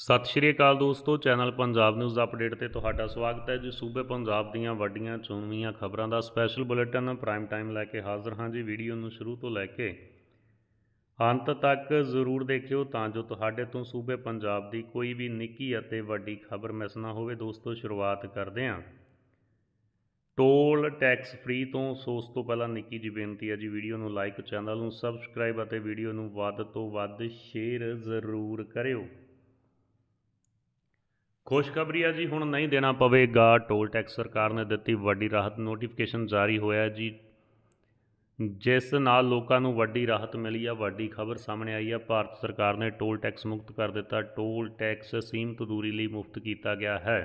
ਸਤਿ ਸ਼੍ਰੀ ਅਕਾਲ ਦੋਸਤੋ channel Punjab news update ਤੇ ਤੁਹਾਡਾ ਸਵਾਗਤ ਹੈ ਜੀ ਸੂਬੇ ਪੰਜਾਬ ਦੀਆਂ ਵੱਡੀਆਂ ਚੁਣਵੀਆਂ ਖਬਰਾਂ ਦਾ ਸਪੈਸ਼ਲ ਬੁਲੇਟਿਨ ਪ੍ਰਾਈਮ ਟਾਈਮ ਲੈ ਕੇ ਹਾਜ਼ਰ ਹਾਂ ਜੀ ਵੀਡੀਓ ਨੂੰ ਸ਼ੁਰੂ ਤੋਂ ਲੈ ਕੇ ਅੰਤ ਤੱਕ ਜ਼ਰੂਰ ਦੇਖਿਓ ਤਾਂ ਜੋ ਤੁਹਾਡੇ ਤੋਂ ਸੂਬੇ ਪੰਜਾਬ ਦੀ ਕੋਈ ਵੀ ਨਿੱਕੀ ਅਤੇ ਵੱਡੀ ਖਬਰ ਮਿਸ ਨਾ ਹੋਵੇ ਦੋਸਤੋ ਸ਼ੁਰੂਆਤ ਕਰਦੇ ਹਾਂ ਟੋਲ ਟੈਕਸ ਫ੍ਰੀ ਤੋਂ ਸੋਸ ਤੋਂ ਪਹਿਲਾਂ ਨਿੱਕੀ ਜੀ ਬੇਨਤੀ ਹੈ ਜੀ ਵੀਡੀਓ ਨੂੰ ਲਾਈਕ ਚੈਨਲ ਨੂੰ ਸਬਸਕ੍ਰਾਈਬ ਅਤੇ ਵੀਡੀਓ ਨੂੰ ਵੱਧ ਤੋਂ ਵੱਧ ਸ਼ੇਅਰ ਜ਼ਰੂਰ ਕਰਿਓ ਖੁਸ਼ਖਬਰੀ ਹੈ ਜੀ ਹੁਣ ਨਹੀਂ ਦੇਣਾ ਪਵੇਗਾ ਟੋਲ ਟੈਕਸ ਸਰਕਾਰ ਨੇ ਦਿੱਤੀ ਵੱਡੀ ਰਾਹਤ ਨੋਟੀਫਿਕੇਸ਼ਨ ਜਾਰੀ ਹੋਇਆ ਜੀ ਜਿਸ ਨਾਲ ਲੋਕਾਂ ਨੂੰ ਵੱਡੀ ਰਾਹਤ ਮਿਲੀ ਆ ਵੱਡੀ ਖਬਰ ਸਾਹਮਣੇ ਆਈ ਆ ਭਾਰਤ ਸਰਕਾਰ ਨੇ ਟੋਲ ਟੈਕਸ ਮੁਕਤ ਕਰ ਦਿੱਤਾ ਟੋਲ ਟੈਕਸ ਸੀਮਤ ਦੂਰੀ ਲਈ ਮੁਫਤ ਕੀਤਾ ਗਿਆ ਹੈ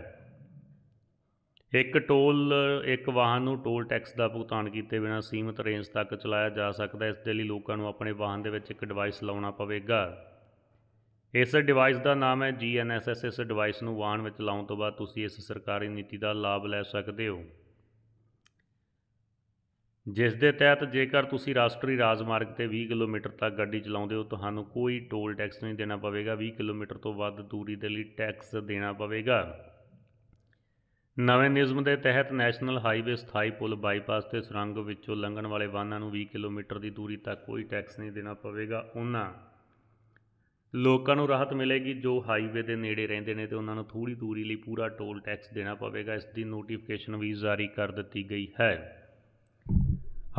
ਇੱਕ ਟੋਲ ਇੱਕ ਵਾਹਨ ਨੂੰ ਟੋਲ ਟੈਕਸ ਦਾ ਭੁਗਤਾਨ ਕੀਤੇ ਬਿਨਾਂ ਸੀਮਤ ਰੇਂਜ ਤੱਕ ਚਲਾਇਆ ਜਾ ਸਕਦਾ ਇਸ ਦੇ ਲਈ ਲੋਕਾਂ ਨੂੰ ਆਪਣੇ ਵਾਹਨ ਦੇ ਵਿੱਚ ਇੱਕ ਡਿਵਾਈਸ ਲਾਉਣਾ ਪਵੇਗਾ ਇਸ ਡਿਵਾਈਸ ਦਾ ਨਾਮ ਹੈ GNSS ਇਸ ਡਿਵਾਈਸ ਨੂੰ ਵਾਹਨ ਵਿੱਚ ਲਾਉਣ ਤੋਂ ਬਾਅਦ ਤੁਸੀਂ ਇਸ ਸਰਕਾਰੀ ਨੀਤੀ ਦਾ ਲਾਭ ਲੈ ਸਕਦੇ ਹੋ ਜਿਸ ਦੇ ਤਹਿਤ ਜੇਕਰ ਤੁਸੀਂ ਰਾਸ਼ਟਰੀ ਰਾਜਮਾਰਗ ਤੇ 20 ਕਿਲੋਮੀਟਰ ਤੱਕ ਗੱਡੀ ਚਲਾਉਂਦੇ ਹੋ ਤੁਹਾਨੂੰ ਕੋਈ ਟੋਲ ਟੈਕਸ ਨਹੀਂ ਦੇਣਾ ਪਵੇਗਾ 20 ਕਿਲੋਮੀਟਰ ਤੋਂ ਵੱਧ ਦੂਰੀ ਦੇ ਲਈ ਟੈਕਸ ਦੇਣਾ ਪਵੇਗਾ ਨਵੇਂ ਨਿਯਮ ਦੇ ਤਹਿਤ ਨੈਸ਼ਨਲ ਹਾਈਵੇ ਸਥਾਈ ਪੁਲ ਬਾਈਪਾਸ ਤੇ ਸੁਰੰਗ ਵਿੱਚੋਂ ਲੰਘਣ ਵਾਲੇ ਵਾਹਨਾਂ ਨੂੰ 20 ਕਿਲੋਮੀਟਰ ਦੀ ਦੂਰੀ ਤੱਕ ਕੋਈ ਟੈਕਸ ਨਹੀਂ ਦੇਣਾ ਪਵੇਗਾ ਉਹਨਾਂ ਲੋਕਾਂ ਨੂੰ ਰਾਹਤ ਮਿਲੇਗੀ ਜੋ ਹਾਈਵੇ ਦੇ ਨੇੜੇ ਰਹਿੰਦੇ ਨੇ ਤੇ ਉਹਨਾਂ ਨੂੰ ਥੋੜੀ ਦੂਰੀ ਲਈ ਪੂਰਾ ਟੋਲ ਟੈਕਸ ਦੇਣਾ ਪਵੇਗਾ ਇਸ ਦੀ ਨੋਟੀਫਿਕੇਸ਼ਨ ਵੀ ਜਾਰੀ ਕਰ ਦਿੱਤੀ ਗਈ ਹੈ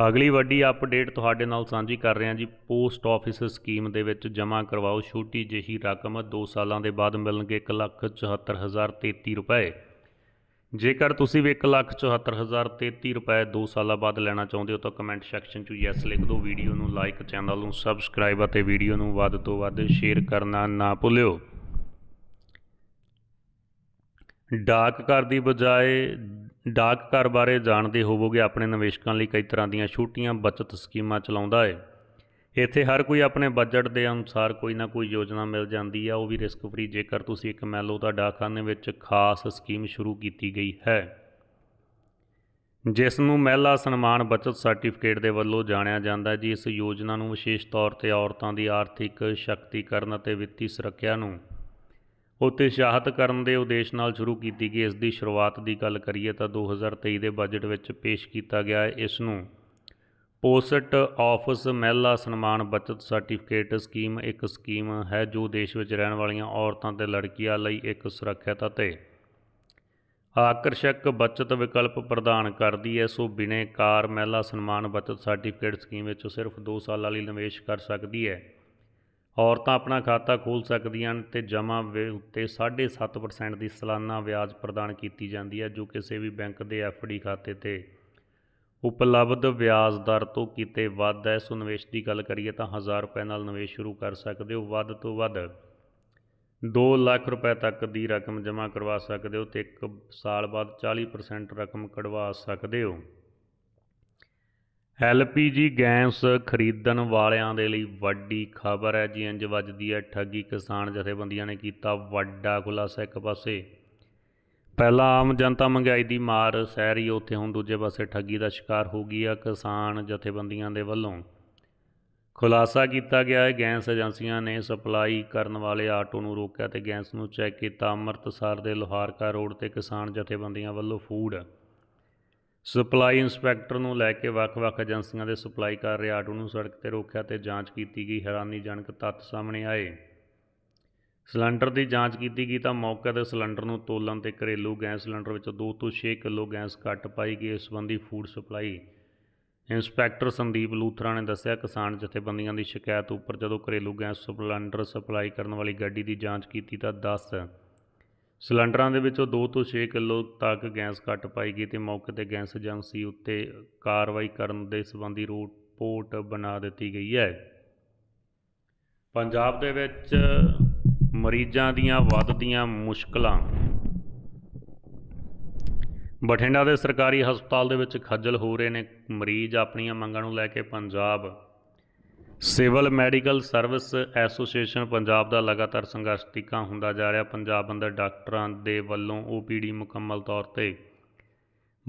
ਅਗਲੀ ਵੱਡੀ ਅਪਡੇਟ ਤੁਹਾਡੇ ਨਾਲ ਸਾਂਝੀ ਕਰ ਰਹੇ ਹਾਂ ਜੀ ਪੋਸਟ ਆਫਿਸ ਸਕੀਮ ਦੇ ਵਿੱਚ ਜਮ੍ਹਾਂ ਕਰਵਾਓ ਛੋਟੀ ਜਿਹੀ ਰਕਮ 2 ਸਾਲਾਂ ਦੇ ਬਾਅਦ ਮਿਲਣਗੇ 1,74,033 ਰੁਪਏ ਜੇਕਰ ਤੁਸੀਂ ਵੀ 174033 ਰੁਪਏ 2 ਸਾਲਾਂ ਬਾਅਦ ਲੈਣਾ ਚਾਹੁੰਦੇ ਹੋ ਤਾਂ ਕਮੈਂਟ ਸੈਕਸ਼ਨ 'ਚ ਯੈਸ ਲਿਖ ਦਿਓ ਵੀਡੀਓ ਨੂੰ ਲਾਈਕ ਚੈਨਲ ਨੂੰ ਸਬਸਕ੍ਰਾਈਬ ਅਤੇ ਵੀਡੀਓ ਨੂੰ ਵੱਧ ਤੋਂ ਵੱਧ ਸ਼ੇਅਰ ਕਰਨਾ ਨਾ ਭੁੱਲਿਓ ਡਾਕ ਘਰ ਦੀ ਬਜਾਏ ਡਾਕ ਘਰ ਬਾਰੇ ਜਾਣਦੇ ਹੋਵੋਗੇ ਆਪਣੇ ਨਿਵੇਸ਼ਕਾਂ ਲਈ ਕਈ ਤਰ੍ਹਾਂ ਦੀਆਂ ਛੋਟੀਆਂ ਬਚਤ ਸਕੀਮਾਂ ਚਲਾਉਂਦਾ ਹੈ ਇੱਥੇ ਹਰ ਕੋਈ ਆਪਣੇ ਬਜਟ ਦੇ ਅਨੁਸਾਰ ਕੋਈ ਨਾ ਕੋਈ ਯੋਜਨਾ ਮਿਲ ਜਾਂਦੀ ਆ ਉਹ ਵੀ ਰਿਸਕ ਫਰੀ ਜੇਕਰ ਤੁਸੀਂ ਇੱਕ ਮੈਲੋ ਦਾ ਡਾਕਖਾਨੇ ਵਿੱਚ ਖਾਸ ਸਕੀਮ ਸ਼ੁਰੂ ਕੀਤੀ ਗਈ ਹੈ ਜਿਸ ਨੂੰ ਮਹਿਲਾ ਸਨਮਾਨ ਬਚਤ ਸਰਟੀਫਿਕੇਟ ਦੇ ਵੱਲੋਂ ਜਾਣਿਆ ਜਾਂਦਾ ਜੀ ਇਸ ਯੋਜਨਾ ਨੂੰ ਵਿਸ਼ੇਸ਼ ਤੌਰ ਤੇ ਔਰਤਾਂ ਦੀ ਆਰਥਿਕ ਸ਼ਕਤੀਕਰਨ ਅਤੇ ਵਿੱਤੀ ਸੁਰੱਖਿਆ ਨੂੰ ਉਤਸ਼ਾਹਿਤ ਕਰਨ ਦੇ ਉਦੇਸ਼ ਨਾਲ ਸ਼ੁਰੂ ਕੀਤੀ ਗਈ ਇਸ ਦੀ ਸ਼ੁਰੂਆਤ ਦੀ ਗੱਲ ਕਰੀਏ ਤਾਂ 2023 ਦੇ ਬਜਟ ਵਿੱਚ ਪੇਸ਼ ਕੀਤਾ ਗਿਆ ਇਸ ਨੂੰ ਪੋਸਟ ਆਫਿਸ ਮਹਿਲਾ ਸਨਮਾਨ ਬਚਤ ਸਰਟੀਫਿਕੇਟ ਸਕੀਮ ਇੱਕ ਸਕੀਮ ਹੈ ਜੋ ਦੇਸ਼ ਵਿੱਚ ਰਹਿਣ ਵਾਲੀਆਂ ਔਰਤਾਂ ਤੇ ਲੜਕੀਆਂ ਲਈ ਇੱਕ ਸੁਰੱਖਿਅਤ ਅਤੇ ਆਕਰਸ਼ਕ ਬਚਤ ਵਿਕਲਪ ਪ੍ਰਦਾਨ ਕਰਦੀ ਹੈ ਸੋ ਬਿਨੇਕਾਰ ਮਹਿਲਾ ਸਨਮਾਨ ਬਚਤ ਸਰਟੀਫਿਕੇਟ ਸਕੀਮ ਵਿੱਚ ਸਿਰਫ 2 ਸਾਲਾਂ ਲਈ ਨਿਵੇਸ਼ ਕਰ ਸਕਦੀ ਹੈ ਔਰਤਾਂ ਆਪਣਾ ਖਾਤਾ ਖੋਲ ਸਕਦੀਆਂ ਤੇ ਜਮ੍ਹਾਂ ਉੱਤੇ 7.5% ਦੀ ਸਾਲਾਨਾ ਵਿਆਜ ਪ੍ਰਦਾਨ ਕੀਤੀ ਜਾਂਦੀ ਹੈ ਜੋ ਕਿਸੇ ਵੀ ਬੈਂਕ ਦੇ ਐਫਡੀ ਖਾਤੇ ਤੇ ਉਪਲਬਧ ਵਿਆਜ ਦਰ ਤੋਂ ਕਿਤੇ ਵੱਧ ਹੈ ਸੋ ਨਿਵੇਸ਼ ਦੀ ਗੱਲ ਕਰੀਏ ਤਾਂ 1000 ਰੁਪਏ ਨਾਲ ਨਿਵੇਸ਼ ਸ਼ੁਰੂ ਕਰ ਸਕਦੇ ਹੋ ਵੱਧ ਤੋਂ ਵੱਧ 2 ਲੱਖ ਰੁਪਏ ਤੱਕ ਦੀ ਰਕਮ ਜਮ੍ਹਾਂ ਕਰਵਾ ਸਕਦੇ ਹੋ ਤੇ 1 ਸਾਲ ਬਾਅਦ 40% ਰਕਮ ਕਢਵਾ ਸਕਦੇ ਹੋ ਐਲਪੀਜੀ ਗੈਸ ਖਰੀਦਣ ਵਾਲਿਆਂ ਦੇ ਲਈ ਵੱਡੀ ਖਬਰ ਹੈ ਜੀ ਇੰਜ ਵੱਜਦੀ ਹੈ ਠੱਗੀ ਕਿਸਾਨ ਜਥੇਬੰਦੀਆਂ ਨੇ ਕੀਤਾ ਵੱਡਾ ਖੁਲਾਸਾ ਇੱਕ ਪਾਸੇ ਪਹਿਲਾਂ ਆਮ ਜਨਤਾ ਮਹਿੰਗਾਈ ਦੀ ਮਾਰ ਸਹਿ ਰਹੀ ਉੱਥੇ ਹੁਣ ਦੂਜੇ ਪਾਸੇ ਠੱਗੀ ਦਾ ਸ਼ਿਕਾਰ ਹੋ ਗਈ ਆ ਕਿਸਾਨ ਜਥੇਬੰਦੀਆਂ ਦੇ ਵੱਲੋਂ ਖੁਲਾਸਾ ਕੀਤਾ ਗਿਆ ਹੈ ਗੈਸ ਏਜੰਸੀਆਂ ਨੇ ਸਪਲਾਈ ਕਰਨ ਵਾਲੇ ਆਟੋ ਨੂੰ ਰੋਕਿਆ ਤੇ ਗੈਸ ਨੂੰ ਚੈੱਕ ਕੀਤਾ ਅੰਮ੍ਰਿਤਸਰ ਦੇ ਲੋਹਾਰਕਾ ਰੋਡ ਤੇ ਕਿਸਾਨ ਜਥੇਬੰਦੀਆਂ ਵੱਲੋਂ ਫੂਡ ਸਪਲਾਈ ਇੰਸਪੈਕਟਰ ਨੂੰ ਲੈ ਕੇ ਵੱਖ-ਵੱਖ ਏਜੰਸੀਆਂ ਦੇ ਸਪਲਾਈ ਕਰ ਰਹੇ ਆਟੋ ਨੂੰ ਸੜਕ ਤੇ ਰੋਕਿਆ ਤੇ ਜਾਂਚ ਕੀਤੀ ਗਈ ਹੈਰਾਨੀਜਨਕ ਤੱਥ ਸਾਹਮਣੇ ਆਏ ਸਿਲੰਡਰ ਦੀ ਜਾਂਚ ਕੀਤੀ ਗਈ ਤਾਂ ਮੌਕੇ ਤੇ ਸਿਲੰਡਰ ਨੂੰ ਤੋਲਣ ਤੇ ਘਰੇਲੂ ਗੈਸ ਸਿਲੰਡਰ ਵਿੱਚੋਂ 2 ਤੋਂ 6 ਕਿਲੋ ਗੈਸ ਘੱਟ ਪਾਈ ਗਈ ਇਸ ਸੰਬੰਧੀ food supply inspector Sandeep Luthra ਨੇ ਦੱਸਿਆ ਕਿਸਾਨ ਜਥੇਬੰਦੀਆਂ ਦੀ ਸ਼ਿਕਾਇਤ ਉੱਪਰ ਜਦੋਂ ਘਰੇਲੂ ਗੈਸ ਸਿਲੰਡਰ ਸਪਲਾਈ ਕਰਨ ਵਾਲੀ ਗੱਡੀ ਦੀ ਜਾਂਚ ਕੀਤੀ ਤਾਂ 10 ਸਿਲੰਡਰਾਂ ਦੇ ਵਿੱਚੋਂ 2 ਤੋਂ 6 ਕਿਲੋ ਤੱਕ ਗੈਸ ਘੱਟ ਪਾਈ ਗਈ ਤੇ ਮੌਕੇ ਤੇ ਗੈਸ ਏਜੰਸੀ ਉੱਤੇ ਕਾਰਵਾਈ ਕਰਨ ਦੇ ਸੰਬੰਧੀ ਰਿਪੋਰਟ ਬਣਾ ਦਿੱਤੀ ਗਈ ਹੈ ਪੰਜਾਬ ਦੇ ਵਿੱਚ ਮਰੀਜ਼ਾਂ ਦੀਆਂ ਵੱਧਦੀਆਂ ਮੁਸ਼ਕਲਾਂ ਬਠਿੰਡਾ ਦੇ ਸਰਕਾਰੀ ਹਸਪਤਾਲ ਦੇ ਵਿੱਚ ਖੱਜਲ ਹੋ ਰਹੇ ਨੇ ਮਰੀਜ਼ ਆਪਣੀਆਂ ਮੰਗਾਂ ਨੂੰ ਲੈ ਕੇ Punjab civil medical service association Punjab ਦਾ ਲਗਾਤਾਰ ਸੰਘਰਸ਼ ਟਿਕਾ ਹੁੰਦਾ ਜਾ ਰਿਹਾ ਪੰਜਾਬ ਅੰਦਰ ਡਾਕਟਰਾਂ ਦੇ ਵੱਲੋਂ ਓਪੀਡੀ ਮੁਕੰਮਲ ਤੌਰ ਤੇ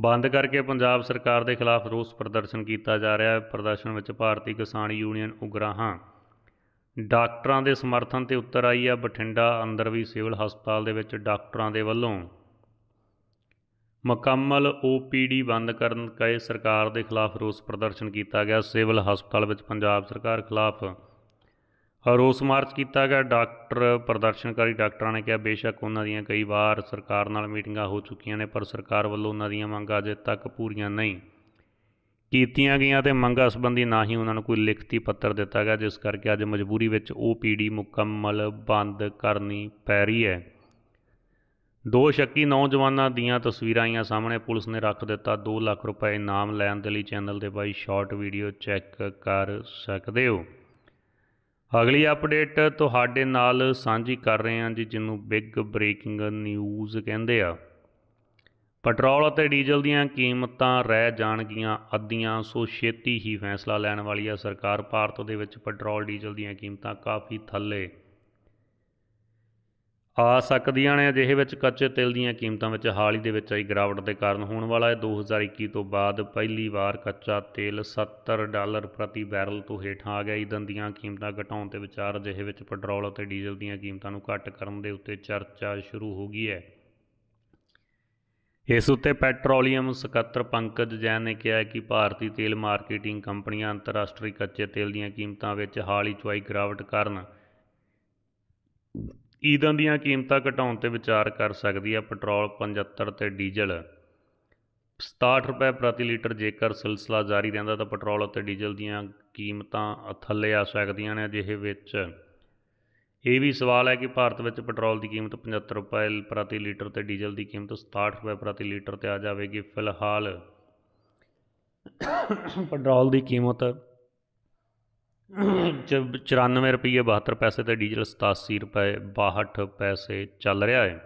ਬੰਦ ਕਰਕੇ ਪੰਜਾਬ ਸਰਕਾਰ ਦੇ ਖਿਲਾਫ ਰੋਸ ਪ੍ਰਦਰਸ਼ਨ ਕੀਤਾ ਜਾ ਰਿਹਾ ਹੈ ਪ੍ਰਦਰਸ਼ਨ ਵਿੱਚ ਭਾਰਤੀ ਕਿਸਾਨ ਯੂਨੀਅਨ ਉਗਰਾਹਾਂ ਡਾਕਟਰਾਂ ਦੇ ਸਮਰਥਨ ਤੇ ਉੱਤਰ ਆਈ ਆ ਬਠਿੰਡਾ ਅੰਦਰ ਵੀ ਸਿਵਲ ਹਸਪਤਾਲ ਦੇ ਵਿੱਚ ਡਾਕਟਰਾਂ ਦੇ ਵੱਲੋਂ ਮੁਕੰਮਲ ਓਪੀਡੀ ਬੰਦ ਕਰਨ ਕਹੇ ਸਰਕਾਰ ਦੇ ਖਿਲਾਫ ਰੋਸ ਪ੍ਰਦਰਸ਼ਨ ਕੀਤਾ ਗਿਆ ਸਿਵਲ ਹਸਪਤਾਲ ਵਿੱਚ ਪੰਜਾਬ ਸਰਕਾਰ ਖਿਲਾਫ ਰੋਸ ਮਾਰਚ ਕੀਤਾ ਗਿਆ ਡਾਕਟਰ ਪ੍ਰਦਰਸ਼ਨਕਾਰੀ ਡਾਕਟਰਾਂ ਨੇ ਕਿਹਾ ਬੇਸ਼ੱਕ ਉਹਨਾਂ ਦੀਆਂ ਕਈ ਵਾਰ ਸਰਕਾਰ ਨਾਲ ਮੀਟਿੰਗਾਂ ਹੋ ਚੁੱਕੀਆਂ ਨੇ ਪਰ ਸਰਕਾਰ ਵੱਲੋਂ ਉਹਨਾਂ ਦੀਆਂ ਮੰਗਾਂ ਅਜੇ ਤੱਕ ਪੂਰੀਆਂ ਨਹੀਂ ਕੀਤੀਆਂ ਗਈਆਂ ਤੇ ਮੰਗਾਂ ਸੰਬੰਧੀ ਨਾ ਹੀ ਉਹਨਾਂ ਨੂੰ ਕੋਈ ਲਿਖਤੀ ਪੱਤਰ ਦਿੱਤਾ ਗਿਆ ਜਿਸ ਕਰਕੇ ਅੱਜ ਮਜਬੂਰੀ ਵਿੱਚ ਉਹ ਪੀੜੀ ਮੁਕੰਮਲ ਬੰਦ ਕਰਨੀ ਪੈ ਰਹੀ ਹੈ ਦੋ ਸ਼ੱਕੀ ਨੌਜਵਾਨਾਂ ਦੀਆਂ ਤਸਵੀਰਾਂ ਆਈਆਂ ਸਾਹਮਣੇ ਪੁਲਿਸ ਨੇ ਰੱਖ ਦਿੱਤਾ 2 ਲੱਖ ਰੁਪਏ ਇਨਾਮ ਲੈਣ ਦੇ ਲਈ ਚੈਨਲ ਤੇ ਬਾਈ ਸ਼ਾਰਟ ਵੀਡੀਓ ਚੈੱਕ ਕਰ ਸਕਦੇ ਹੋ ਅਗਲੀ ਅਪਡੇਟ ਤੁਹਾਡੇ ਨਾਲ ਸਾਂਝੀ ਕਰ ਰਹੇ ਹਾਂ ਜੀ ਜਿਹਨੂੰ ਬਿਗ ਬ੍ਰੇਕਿੰਗ ਨਿਊਜ਼ ਕਹਿੰਦੇ ਆ ਪੈਟਰੋਲ ਅਤੇ ਡੀਜ਼ਲ ਦੀਆਂ ਕੀਮਤਾਂ ਰਹਿ ਜਾਣਗੀਆਂ ਅੱਧੀਆਂ ਸੋ ਛੇਤੀ ਹੀ ਫੈਸਲਾ ਲੈਣ ਵਾਲੀ ਹੈ ਸਰਕਾਰ ਭਾਰਤ ਦੇ ਵਿੱਚ ਪੈਟਰੋਲ ਡੀਜ਼ਲ ਦੀਆਂ ਕੀਮਤਾਂ ਕਾਫੀ ਥੱਲੇ ਆ ਸਕਦੀਆਂ ਨੇ ਅਜਿਹੇ ਵਿੱਚ ਕੱਚੇ ਤੇਲ ਦੀਆਂ ਕੀਮਤਾਂ ਵਿੱਚ ਹਾਲ ਹੀ ਦੇ ਵਿੱਚ ਆਈ ਗਿਰਾਵਟ ਦੇ ਕਾਰਨ ਹੋਣ ਵਾਲਾ ਹੈ 2021 ਤੋਂ ਬਾਅਦ ਪਹਿਲੀ ਵਾਰ ਕੱਚਾ ਤੇਲ 70 ਡਾਲਰ ਪ੍ਰਤੀ ਬੈਰਲ ਤੋਂ ਹੇਠਾਂ ਆ ਗਿਆ ਇਦਾਂ ਦੀਆਂ ਕੀਮਤਾਂ ਘਟਾਉਣ ਤੇ ਵਿਚਾਰ ਅਜਿਹੇ ਵਿੱਚ ਪੈਟਰੋਲ ਅਤੇ ਡੀਜ਼ਲ ਦੀਆਂ ਕੀਮਤਾਂ ਨੂੰ ਘੱਟ ਕਰਨ ਦੇ ਉੱਤੇ ਚਰਚਾ ਸ਼ੁਰੂ ਹੋ ਗਈ ਹੈ ਇਸ ਉੱਤੇ ਪੈਟਰੋਲੀਅਮ ਸਕੱਤਰ ਪੰਕਜ ਜੈਨ ਨੇ ਕਿਹਾ ਕਿ ਭਾਰਤੀ ਤੇਲ ਮਾਰਕੀਟਿੰਗ ਕੰਪਨੀਆਂ ਅੰਤਰਰਾਸ਼ਟਰੀ ਕੱਚੇ ਤੇਲ ਦੀਆਂ ਕੀਮਤਾਂ ਵਿੱਚ ਹਾਲ ਹੀ ਚੁਆਈ ਗਿਰਾਵਟ ਕਾਰਨ ਈਦਾਂ ਦੀਆਂ ਕੀਮਤਾਂ ਘਟਾਉਣ ਤੇ ਵਿਚਾਰ ਕਰ ਸਕਦੀ ਹੈ ਪੈਟਰੋਲ 75 ਤੇ ਡੀਜ਼ਲ 67 ਰੁਪਏ ਪ੍ਰਤੀ ਲੀਟਰ ਜੇਕਰ ਸਿਲਸਿਲਾ ਜਾਰੀ ਰਹਿੰਦਾ ਤਾਂ ਪੈਟਰੋਲ ਅਤੇ ਡੀਜ਼ਲ ਦੀਆਂ ਕੀਮਤਾਂ ਥੱਲੇ ਆ ਸਕਦੀਆਂ ਨੇ ਅਜਿਹੇ ਵਿੱਚ ਇਹ ਵੀ ਸਵਾਲ ਹੈ ਕਿ ਭਾਰਤ ਵਿੱਚ ਪੈਟਰੋਲ ਦੀ ਕੀਮਤ 75 ਰੁਪਏ ਪ੍ਰਤੀ ਲੀਟਰ ਤੇ ਡੀਜ਼ਲ ਦੀ ਕੀਮਤ 67 ਰੁਪਏ ਪ੍ਰਤੀ ਲੀਟਰ ਤੇ ਆ ਜਾਵੇਗੀ ਫਿਲਹਾਲ ਪੈਟਰੋਲ ਦੀ ਕੀਮਤ 94 ਰੁਪਏ 72 ਪੈਸੇ ਤੇ ਡੀਜ਼ਲ 87 ਰੁਪਏ 62 ਪੈਸੇ ਚੱਲ ਰਿਹਾ ਹੈ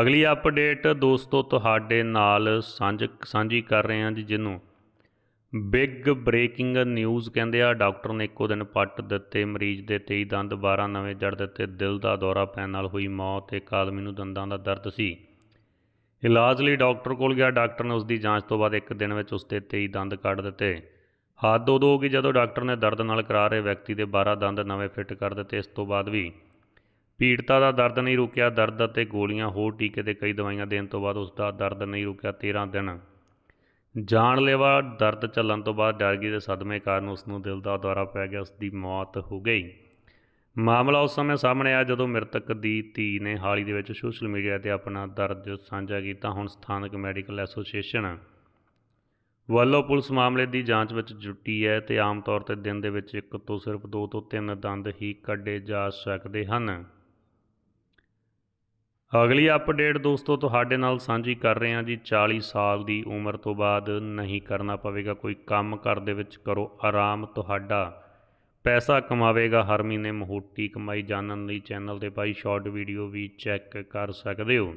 ਅਗਲੀ ਅਪਡੇਟ ਦੋਸਤੋ ਤੁਹਾਡੇ ਨਾਲ ਸਾਂਝੀ ਕਰ ਰਹੇ ਹਾਂ ਜੀ ਜਿਹਨੂੰ ਬਿਗ ਬ੍ਰੇਕਿੰਗ ਨਿਊਜ਼ ਕਹਿੰਦੇ ਆ ਡਾਕਟਰ ਨੇ ਇੱਕੋ ਦਿਨ ਪੱਟ ਦਿੱਤੇ ਮਰੀਜ਼ ਦੇ 23 ਦੰਦ 12 ਨਵੇਂ ਜੜ ਦਿੱਤੇ ਦਿਲ ਦਾ ਦੌਰਾ ਪੈਣ ਨਾਲ ਹੋਈ ਮੌਤ ਇੱਕ ਆਦਮੀ ਨੂੰ ਦੰਦਾਂ ਦਾ ਦਰਦ ਸੀ ਇਲਾਜ ਲਈ ਡਾਕਟਰ ਕੋਲ ਗਿਆ ਡਾਕਟਰ ਨੇ ਉਸ ਦੀ ਜਾਂਚ ਤੋਂ ਬਾਅਦ ਇੱਕ ਦਿਨ ਵਿੱਚ ਉਸ ਦੇ 23 ਦੰਦ ਕੱਢ ਦਿੱਤੇ ਹੱਦ ਉਦੋਂ ਹੋ ਗਈ ਜਦੋਂ ਡਾਕਟਰ ਨੇ ਦਰਦ ਨਾਲ ਕਰਾ ਰਹੇ ਵਿਅਕਤੀ ਦੇ 12 ਦੰਦ ਨਵੇਂ ਫਿੱਟ ਕਰ ਦਿੱਤੇ ਇਸ ਤੋਂ ਬਾਅਦ ਵੀ ਪੀੜਤਾ ਦਾ ਦਰਦ ਨਹੀਂ ਰੁਕਿਆ ਦਰਦ ਅਤੇ ਗੋਲੀਆਂ ਹੋਰ ਟੀਕੇ ਤੇ ਕਈ ਦਵਾਈਆਂ ਦੇਣ ਤੋਂ ਬਾਅਦ ਉਸ ਦਾ ਦਰਦ ਨਹੀਂ ਰੁਕਿਆ 13 ਦਿਨ ਜਾਨਲੇਵਾ ਦਰਦ ਚੱਲਣ ਤੋਂ ਬਾਅਦ ਡਰਗੀ ਦੇ ਸਦਮੇ ਕਾਰਨ ਉਸ ਨੂੰ ਦਿਲ ਦਾ ਦੌਰਾ ਪੈ ਗਿਆ ਉਸ ਦੀ ਮੌਤ ਹੋ ਗਈ ਮਾਮਲਾ ਉਸ ਸਮੇਂ ਸਾਹਮਣੇ ਆਇਆ ਜਦੋਂ ਮ੍ਰਿਤਕ ਦੀ ਧੀ ਨੇ ਹਾਲੀ ਦੇ ਵਿੱਚ ਸੋਸ਼ਲ ਮੀਡੀਆ ਤੇ ਆਪਣਾ ਦਰਦ ਸਾਂਝਾ ਕੀਤਾ ਹੁਣ ਸਥਾਨਕ ਮੈਡੀਕਲ ਐਸੋਸੀਏਸ਼ਨ ਵੱਲੋਂ ਪੁਲਿਸ ਮਾਮਲੇ ਦੀ ਜਾਂਚ ਵਿੱਚ ਜੁਟੀ ਹੈ ਤੇ ਆਮ ਤੌਰ ਤੇ ਦਿਨ ਦੇ ਵਿੱਚ ਇੱਕ ਤੋਂ ਸਿਰਫ ਦੋ ਤੋਂ ਤਿੰਨ ਦੰਦ ਹੀ ਕੱਢੇ ਜਾ ਸਕਦੇ ਹਨ ਅਗਲੀ ਅਪਡੇਟ ਦੋਸਤੋ ਤੁਹਾਡੇ ਨਾਲ ਸਾਂਝੀ ਕਰ ਰਹੇ ਹਾਂ ਜੀ 40 ਸਾਲ ਦੀ ਉਮਰ ਤੋਂ ਬਾਅਦ ਨਹੀਂ ਕਰਨਾ ਪਵੇਗਾ ਕੋਈ ਕੰਮ ਕਰ ਦੇ ਵਿੱਚ ਕਰੋ ਆਰਾਮ ਤੁਹਾਡਾ ਪੈਸਾ ਕਮਾਵੇਗਾ ਹਰ ਮਹੀਨੇ ਮਹੋਟੀ ਕਮਾਈ ਜਾਣਨ ਲਈ ਚੈਨਲ ਤੇ ਪਾਈ ਸ਼ਾਰਟ ਵੀਡੀਓ ਵੀ ਚੈੱਕ ਕਰ ਸਕਦੇ ਹੋ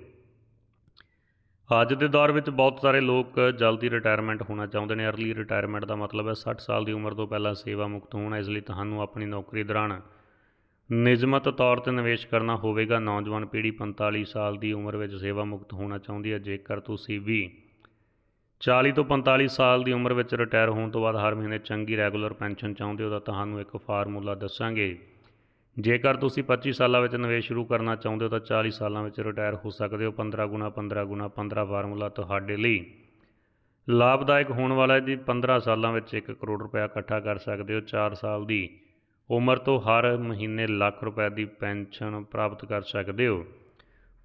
ਅੱਜ ਦੇ ਦੌਰ ਵਿੱਚ ਬਹੁਤ ਸਾਰੇ ਲੋਕ ਜਲਦੀ ਰਿਟਾਇਰਮੈਂਟ ਹੋਣਾ ਚਾਹੁੰਦੇ ਨੇ अर्ਲੀ ਰਿਟਾਇਰਮੈਂਟ ਦਾ ਮਤਲਬ ਹੈ 60 ਸਾਲ ਦੀ ਉਮਰ ਤੋਂ ਪਹਿਲਾਂ ਸੇਵਾ ਮੁਕਤ ਹੋਣਾ ਇਸ ਲਈ ਤੁਹਾਨੂੰ ਆਪਣੀ ਨੌਕਰੀ ਦੌਰਾਨ ਨਿਯਮਤ ਤੌਰ ਤੇ ਨਿਵੇਸ਼ ਕਰਨਾ ਹੋਵੇਗਾ ਨੌਜਵਾਨ ਪੀੜ੍ਹੀ 45 ਸਾਲ ਦੀ ਉਮਰ ਵਿੱਚ ਸੇਵਾ ਮੁਕਤ ਹੋਣਾ ਚਾਹੁੰਦੀ ਹੈ ਜੇਕਰ ਤੁਸੀਂ ਵੀ 40 ਤੋਂ 45 ਸਾਲ ਦੀ ਉਮਰ ਵਿੱਚ ਰਿਟਾਇਰ ਹੋਣ ਤੋਂ ਬਾਅਦ ਹਰ ਮਹੀਨੇ ਚੰਗੀ ਰੈਗੂਲਰ ਪੈਨਸ਼ਨ ਚਾਹੁੰਦੇ ਹੋ ਤਾਂ ਤੁਹਾਨੂੰ ਇੱਕ ਫਾਰਮੂਲਾ ਦੱਸਾਂਗੇ ਜੇਕਰ ਤੁਸੀਂ 25 ਸਾਲਾਂ ਵਿੱਚ ਨਿਵੇਸ਼ ਸ਼ੁਰੂ ਕਰਨਾ ਚਾਹੁੰਦੇ ਹੋ ਤਾਂ 40 ਸਾਲਾਂ ਵਿੱਚ ਰਿਟਾਇਰ ਹੋ ਸਕਦੇ ਹੋ 15 ਗੁਣਾ 15 ਗੁਣਾ 15 ਫਾਰਮੂਲਾ ਤੁਹਾਡੇ ਲਈ ਲਾਭਦਾਇਕ ਹੋਣ ਵਾਲਾ ਹੈ ਜੀ 15 ਸਾਲਾਂ ਵਿੱਚ 1 ਕਰੋੜ ਰੁਪਏ ਇਕੱਠਾ ਕਰ ਸਕਦੇ ਹੋ 4 ਸਾਲ ਦੀ ਉਮਰ ਤੋਂ ਹਰ ਮਹੀਨੇ ਲੱਖ ਰੁਪਏ ਦੀ ਪੈਨਸ਼ਨ ਪ੍ਰਾਪਤ ਕਰ ਸਕਦੇ ਹੋ